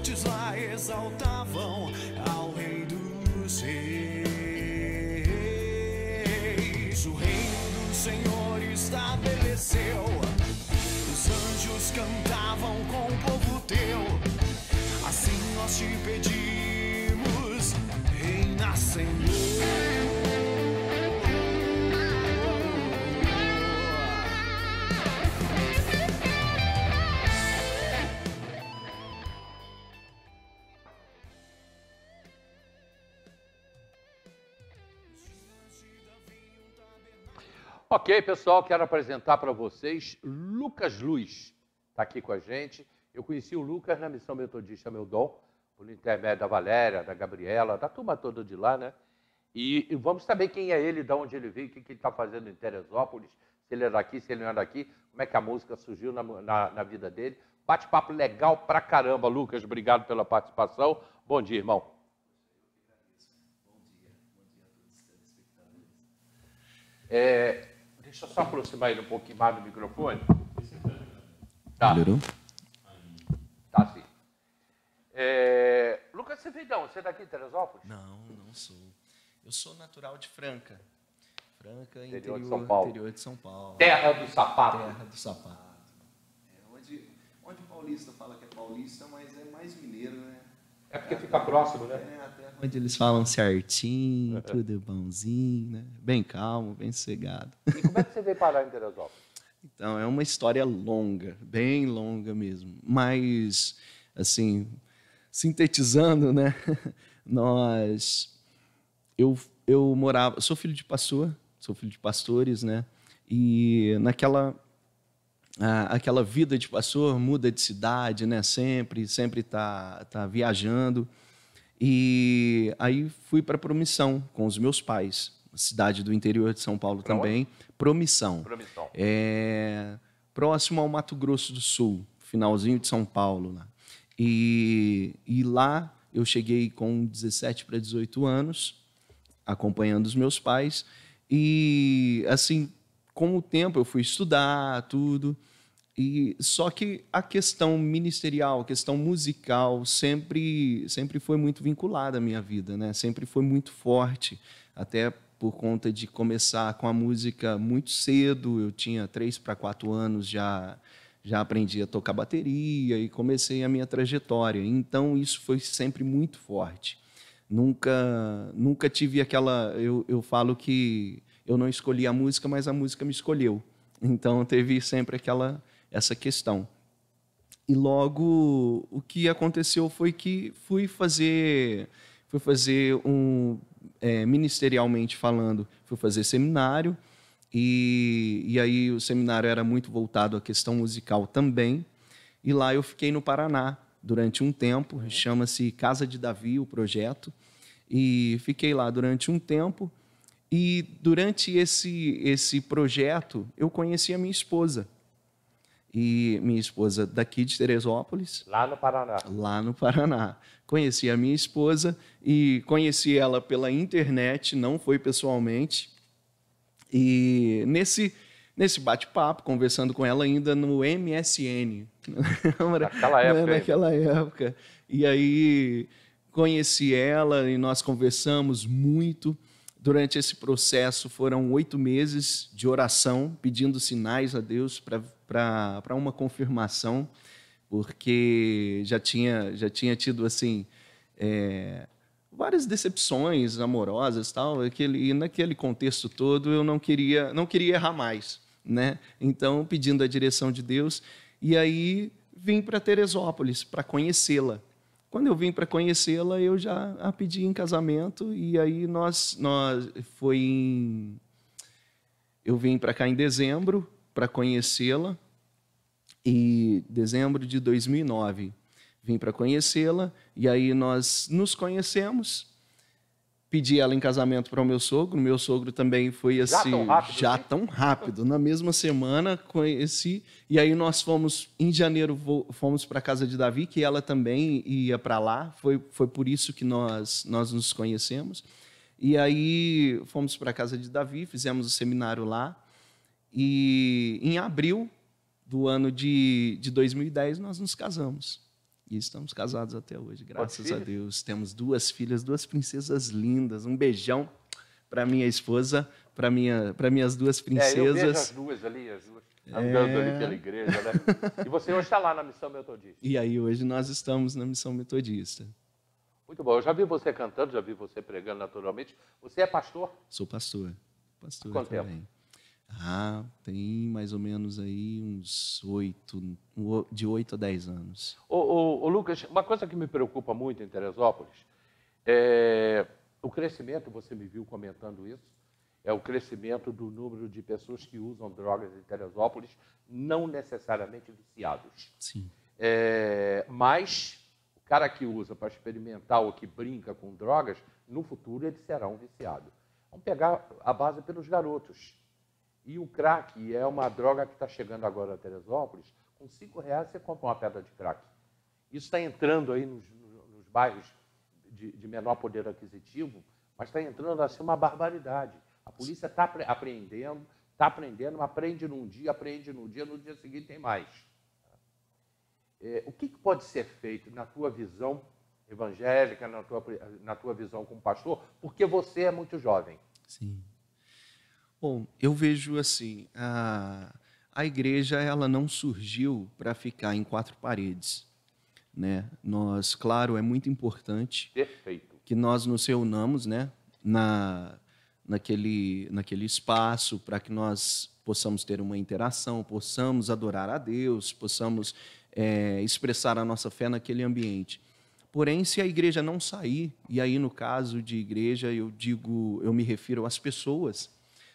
fortes lá exaltavam ao Rei dos Reis. O reino do Senhor estabeleceu. Os anjos cantavam com o povo teu. Assim nós te pedimos, Reina Senhor. Ok, pessoal, quero apresentar para vocês Lucas Luz, está aqui com a gente. Eu conheci o Lucas na missão metodista Meu Dom, por intermédio da Valéria, da Gabriela, da turma toda de lá, né? E, e vamos saber quem é ele, de onde ele veio, o que, que ele está fazendo em Teresópolis, se ele é daqui, se ele não é daqui, como é que a música surgiu na, na, na vida dele. Bate-papo legal pra caramba, Lucas. Obrigado pela participação. Bom dia, irmão. Bom dia, a todos os telespectadores. É, Deixa eu só aproximar ele um pouquinho mais do microfone. Tá. Melhorou? Tá sim. É... Lucas Cividão, você é daqui de Teresópolis? Não, não sou. Eu sou natural de Franca. Franca, interior, interior de São Paulo. Interior de São Paulo. Terra do sapato. Terra do sapato. É onde, onde paulista fala que é paulista, mas é mais mineiro, né? É porque fica próximo, né? É, onde eles falam certinho, é. tudo bonzinho, né? bem calmo, bem sossegado. E como é que você veio parar em Teresópolis? Então, é uma história longa, bem longa mesmo. Mas, assim, sintetizando, né? Nós. Eu, eu morava. Sou filho de pastor, sou filho de pastores, né? E naquela ah, aquela vida de tipo, pastor muda de cidade, né? Sempre, sempre tá, tá viajando. E aí fui para Promissão com os meus pais, cidade do interior de São Paulo também. Promissão. Promissão. É, próximo ao Mato Grosso do Sul, finalzinho de São Paulo E, e lá eu cheguei com 17 para 18 anos, acompanhando os meus pais. E assim, com o tempo eu fui estudar tudo e só que a questão ministerial, a questão musical sempre sempre foi muito vinculada à minha vida, né? Sempre foi muito forte, até por conta de começar com a música muito cedo. Eu tinha três para quatro anos já já aprendi a tocar bateria e comecei a minha trajetória. Então isso foi sempre muito forte. Nunca nunca tive aquela eu, eu falo que eu não escolhi a música, mas a música me escolheu. Então teve sempre aquela essa questão. E logo o que aconteceu foi que fui fazer, fui fazer um é, ministerialmente falando, fui fazer seminário e, e aí o seminário era muito voltado à questão musical também. E lá eu fiquei no Paraná durante um tempo, uhum. chama-se Casa de Davi o projeto, e fiquei lá durante um tempo. E durante esse esse projeto eu conheci a minha esposa e minha esposa daqui de Teresópolis. Lá no Paraná. Lá no Paraná. Conheci a minha esposa e conheci ela pela internet, não foi pessoalmente. E nesse nesse bate-papo, conversando com ela ainda no MSN. Né? Naquela época. Naquela época. E aí conheci ela e nós conversamos muito. Durante esse processo foram oito meses de oração, pedindo sinais a Deus para uma confirmação, porque já tinha, já tinha tido assim é, várias decepções amorosas tal, aquele, e naquele contexto todo eu não queria, não queria errar mais. Né? Então, pedindo a direção de Deus, e aí vim para Teresópolis para conhecê-la. Quando eu vim para conhecê-la, eu já a pedi em casamento e aí nós nós foi em eu vim para cá em dezembro para conhecê-la e dezembro de 2009 vim para conhecê-la e aí nós nos conhecemos pedi ela em casamento para o meu sogro. Meu sogro também foi assim, já tão rápido, já né? tão rápido. Na mesma semana conheci e aí nós fomos em janeiro fomos para casa de Davi, que ela também ia para lá. Foi, foi por isso que nós nós nos conhecemos. E aí fomos para casa de Davi, fizemos o seminário lá. E em abril do ano de, de 2010 nós nos casamos. E estamos casados até hoje, graças a Deus. Temos duas filhas, duas princesas lindas. Um beijão para minha esposa, para minha, para minhas duas é, princesas. É, as duas ali, as duas. Andando é... ali pela igreja, né? E você hoje está lá na Missão Metodista. E aí, hoje nós estamos na Missão Metodista. Muito bom. Eu já vi você cantando, já vi você pregando naturalmente. Você é pastor? Sou pastor. Pastor Há quanto também. Tempo? Ah, tem mais ou menos aí uns oito, de oito a dez anos. Ô, ô, ô, Lucas, uma coisa que me preocupa muito em Teresópolis é o crescimento, você me viu comentando isso, é o crescimento do número de pessoas que usam drogas em Teresópolis, não necessariamente viciados. Sim. É, mas o cara que usa para experimentar ou que brinca com drogas, no futuro ele será um viciado. Vamos pegar a base pelos garotos. E o crack é uma droga que está chegando agora a Teresópolis. Com cinco reais você compra uma pedra de crack. Isso está entrando aí nos, nos bairros de, de, menor poder aquisitivo, mas está entrando assim uma barbaridade. A polícia está apreendendo, está aprendendo, aprende num dia, aprende num dia, no dia seguinte tem mais. É, o que, que, pode ser feito na tua visão evangélica, na tua, na tua visão como pastor, porque você é muito jovem. Sim. Bom, eu vejo assim, a, a igreja ela não surgiu para ficar em quatro paredes, né? Nós, claro, é muito importante Perfeito. que nós nos reunamos, né, na naquele naquele espaço para que nós possamos ter uma interação, possamos adorar a Deus, possamos é, expressar a nossa fé naquele ambiente. Porém, se a igreja não sair, e aí no caso de igreja eu digo, eu me refiro às pessoas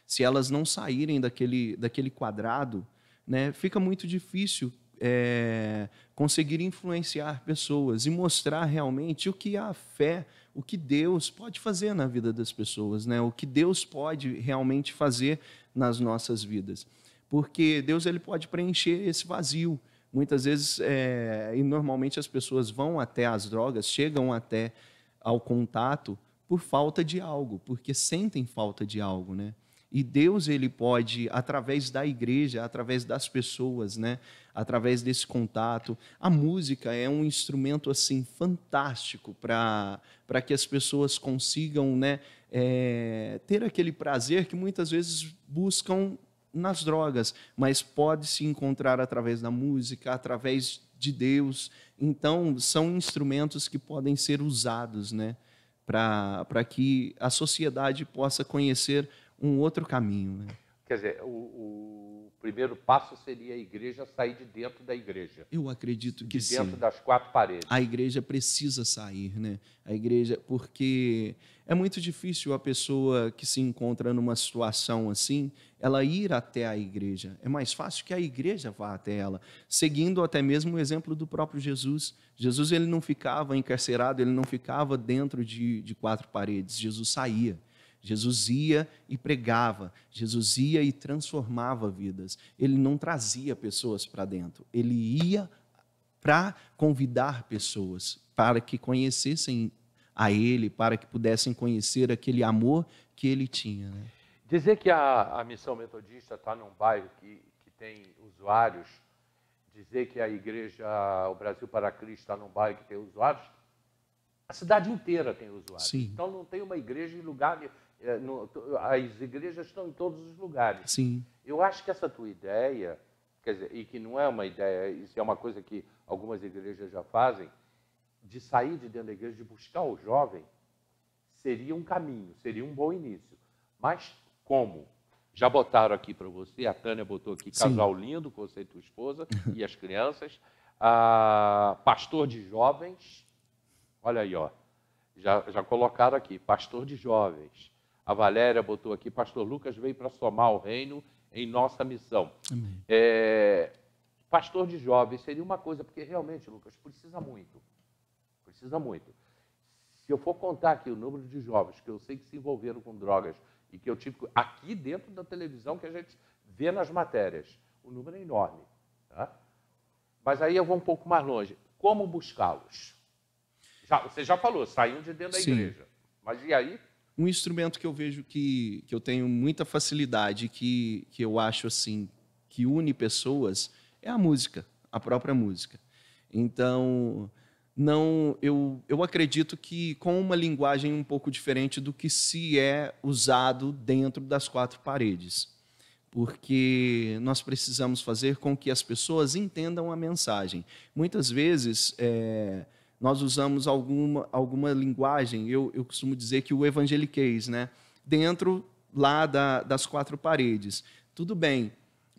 se elas não saírem daquele, daquele quadrado, né, fica muito difícil é, conseguir influenciar pessoas e mostrar realmente o que a fé, o que Deus pode fazer na vida das pessoas, né, o que Deus pode realmente fazer nas nossas vidas. Porque Deus ele pode preencher esse vazio. Muitas vezes, é, e normalmente as pessoas vão até as drogas, chegam até ao contato por falta de algo, porque sentem falta de algo, né? E Deus ele pode através da igreja, através das pessoas, né, através desse contato. A música é um instrumento assim fantástico para para que as pessoas consigam, né, é, ter aquele prazer que muitas vezes buscam nas drogas, mas pode se encontrar através da música, através de Deus. Então, são instrumentos que podem ser usados, né, para que a sociedade possa conhecer um outro caminho. Né? Quer dizer, o, o, primeiro passo seria a igreja sair de dentro da igreja. Eu acredito que de sim. Dentro das quatro paredes. A igreja precisa sair, né? A igreja, porque é muito difícil a pessoa que se encontra numa situação assim, ela ir até a igreja. É mais fácil que a igreja vá até ela, seguindo até mesmo o exemplo do próprio Jesus. Jesus ele não ficava encarcerado, ele não ficava dentro de, de quatro paredes. Jesus saía. Jesus ia e pregava, Jesus ia e transformava vidas. Ele não trazia pessoas para dentro, ele ia para convidar pessoas para que conhecessem a ele, para que pudessem conhecer aquele amor que ele tinha. Né? Dizer que a, a missão metodista está num bairro que, que tem usuários, dizer que a igreja, o Brasil para Cristo está num bairro que tem usuários, a cidade inteira tem usuários. Sim. Então não tem uma igreja em lugar nenhum. É, as igrejas estão em todos os lugares. Sim. Eu acho que essa tua ideia, quer dizer, e que não é uma ideia, isso é uma coisa que algumas igrejas já fazem, de sair de dentro da igreja, de buscar o jovem, seria um caminho, seria um bom início. Mas como? Já botaram aqui para você, a Tânia botou aqui, Sim. casal lindo, conceito tua esposa e as crianças, ah, pastor de jovens, olha aí, ó, já, já colocaram aqui, pastor de jovens, a Valéria botou aqui, Pastor Lucas veio para somar o reino em nossa missão. É, pastor de jovens seria uma coisa, porque realmente, Lucas, precisa muito. Precisa muito. Se eu for contar aqui o número de jovens que eu sei que se envolveram com drogas e que eu tive aqui dentro da televisão que a gente vê nas matérias, o número é enorme. Tá? Mas aí eu vou um pouco mais longe. Como buscá-los? Já, você já falou, saíram de dentro da Sim. igreja. Mas e aí? Um instrumento que eu vejo que, que eu tenho muita facilidade, que, que eu acho assim, que une pessoas, é a música, a própria música. Então, não eu, eu acredito que com uma linguagem um pouco diferente do que se é usado dentro das quatro paredes. Porque nós precisamos fazer com que as pessoas entendam a mensagem. Muitas vezes, é, nós usamos alguma, alguma linguagem, eu, eu costumo dizer que o evangeliquez, né? dentro lá da, das quatro paredes. Tudo bem,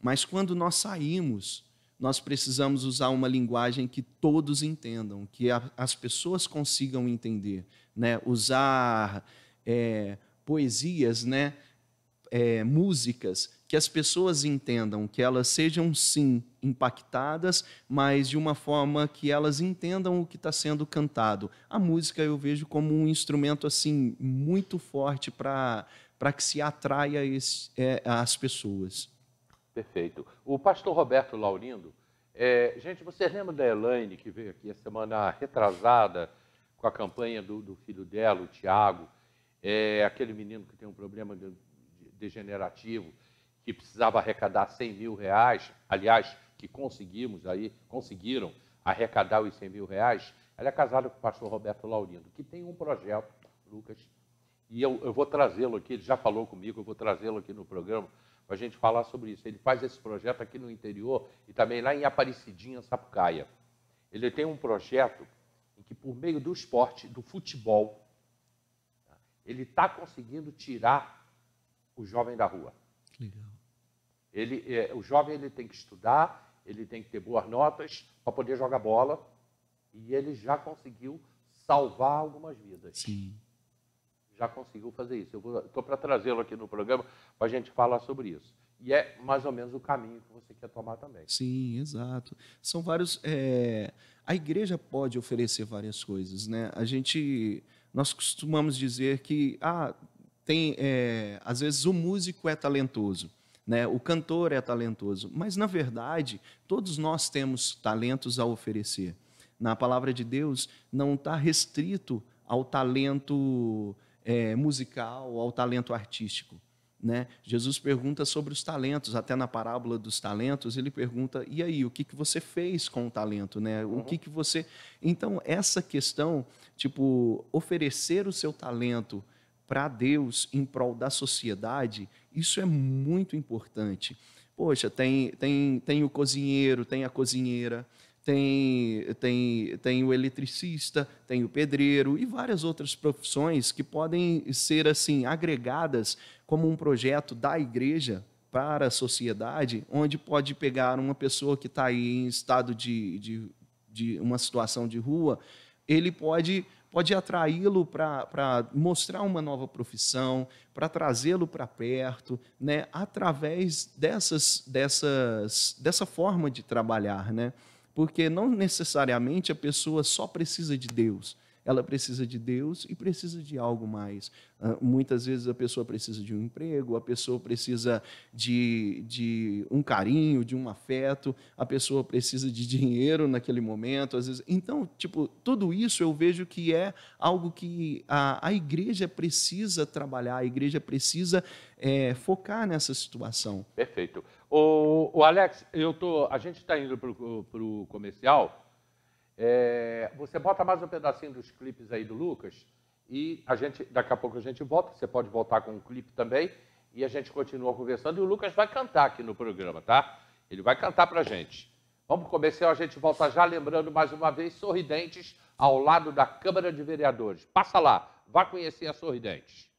mas quando nós saímos, nós precisamos usar uma linguagem que todos entendam, que a, as pessoas consigam entender. Né? Usar é, poesias, né? é, músicas que as pessoas entendam, que elas sejam sim impactadas, mas de uma forma que elas entendam o que está sendo cantado. A música eu vejo como um instrumento assim muito forte para para que se atraia esse, é, as pessoas. Perfeito. O pastor Roberto Laurindo, é, gente, vocês lembram da Elaine que veio aqui a semana retrasada com a campanha do, do filho dela, o Tiago, é, aquele menino que tem um problema de degenerativo, que precisava arrecadar 100 mil reais, aliás, que conseguimos aí, conseguiram arrecadar os 100 mil reais, ela é casada com o pastor Roberto Laurindo, que tem um projeto, Lucas, e eu, eu vou trazê-lo aqui, ele já falou comigo, eu vou trazê-lo aqui no programa para a gente falar sobre isso. Ele faz esse projeto aqui no interior e também lá em Aparecidinha, Sapucaia. Ele tem um projeto em que, por meio do esporte, do futebol, tá, ele está conseguindo tirar o jovem da rua. Legal. Ele, é, o jovem ele tem que estudar, ele tem que ter boas notas para poder jogar bola e ele já conseguiu salvar algumas vidas. Sim. Já conseguiu fazer isso. Eu estou para trazê-lo aqui no programa para a gente falar sobre isso. E é mais ou menos o caminho que você quer tomar também. Sim, exato. São vários. É... A igreja pode oferecer várias coisas, né? A gente, nós costumamos dizer que ah, tem é, às vezes o músico é talentoso, né? O cantor é talentoso, mas na verdade todos nós temos talentos a oferecer. Na palavra de Deus não está restrito ao talento é, musical, ao talento artístico. Né? Jesus pergunta sobre os talentos, até na parábola dos talentos, ele pergunta: e aí, o que, que você fez com o talento? Né? O que, que você. Então, essa questão, tipo, oferecer o seu talento para Deus em prol da sociedade, isso é muito importante. Poxa, tem, tem, tem o cozinheiro, tem a cozinheira, tem, tem, tem o eletricista, tem o pedreiro e várias outras profissões que podem ser assim agregadas como um projeto da igreja para a sociedade, onde pode pegar uma pessoa que está aí em estado de, de, de uma situação de rua, ele pode pode atraí-lo para mostrar uma nova profissão, para trazê-lo para perto, né? através dessas, dessas, dessa forma de trabalhar. Né? Porque não necessariamente a pessoa só precisa de Deus, ela precisa de Deus e precisa de algo mais. Uh, muitas vezes a pessoa precisa de um emprego, a pessoa precisa de, de um carinho, de um afeto, a pessoa precisa de dinheiro naquele momento. Às vezes. Então, tipo, tudo isso eu vejo que é algo que a, a igreja precisa trabalhar, a igreja precisa é, focar nessa situação. Perfeito. O, o Alex, eu tô, a gente está indo para o comercial. É, você bota mais um pedacinho dos clipes aí do Lucas e a gente, daqui a pouco a gente volta. Você pode voltar com um clipe também e a gente continua conversando. E o Lucas vai cantar aqui no programa, tá? Ele vai cantar pra gente. Vamos começar, a gente volta já lembrando mais uma vez Sorridentes ao lado da Câmara de Vereadores. Passa lá, vá conhecer a Sorridentes.